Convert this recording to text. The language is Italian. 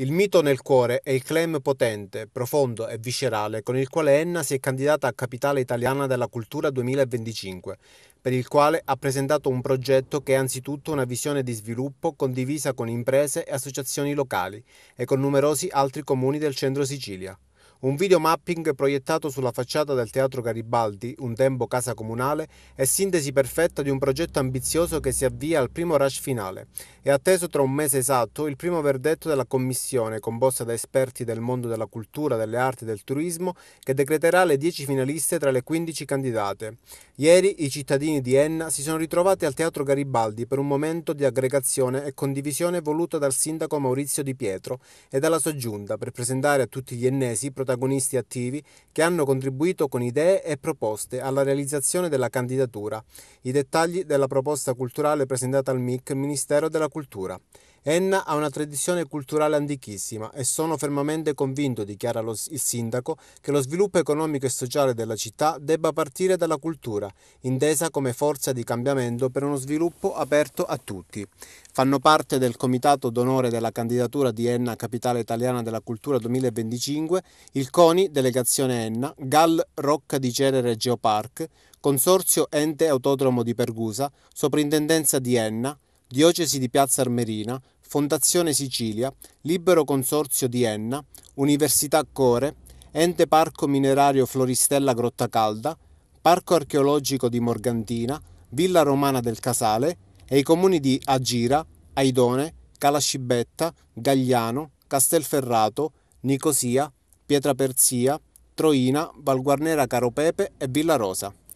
Il mito nel cuore è il claim potente, profondo e viscerale con il quale Enna si è candidata a Capitale Italiana della Cultura 2025, per il quale ha presentato un progetto che è anzitutto una visione di sviluppo condivisa con imprese e associazioni locali e con numerosi altri comuni del centro Sicilia. Un video mapping proiettato sulla facciata del Teatro Garibaldi, un tempo casa comunale, è sintesi perfetta di un progetto ambizioso che si avvia al primo rush finale. È atteso tra un mese esatto il primo verdetto della commissione, composta da esperti del mondo della cultura, delle arti e del turismo, che decreterà le 10 finaliste tra le 15 candidate. Ieri i cittadini di Enna si sono ritrovati al Teatro Garibaldi per un momento di aggregazione e condivisione voluta dal sindaco Maurizio Di Pietro e dalla soggiunta per presentare a tutti gli ennesi protagionisti protagonisti attivi che hanno contribuito con idee e proposte alla realizzazione della candidatura, i dettagli della proposta culturale presentata al MIC Ministero della Cultura. Enna ha una tradizione culturale antichissima e sono fermamente convinto, dichiara lo, il sindaco, che lo sviluppo economico e sociale della città debba partire dalla cultura, intesa come forza di cambiamento per uno sviluppo aperto a tutti. Fanno parte del comitato d'onore della candidatura di Enna Capitale Italiana della Cultura 2025 il CONI, delegazione Enna, GAL Rocca di Cerere Geopark, Consorzio Ente Autodromo di Pergusa, Soprintendenza di Enna, Diocesi di Piazza Armerina, Fondazione Sicilia, Libero Consorzio di Enna, Università Core, Ente Parco Minerario Floristella Grotta Calda, Parco Archeologico di Morgantina, Villa Romana del Casale e i comuni di Agira, Aidone, Calascibetta, Gagliano, Castelferrato, Nicosia, Pietraperzia, Troina, Valguarnera Caropepe e Villa Rosa.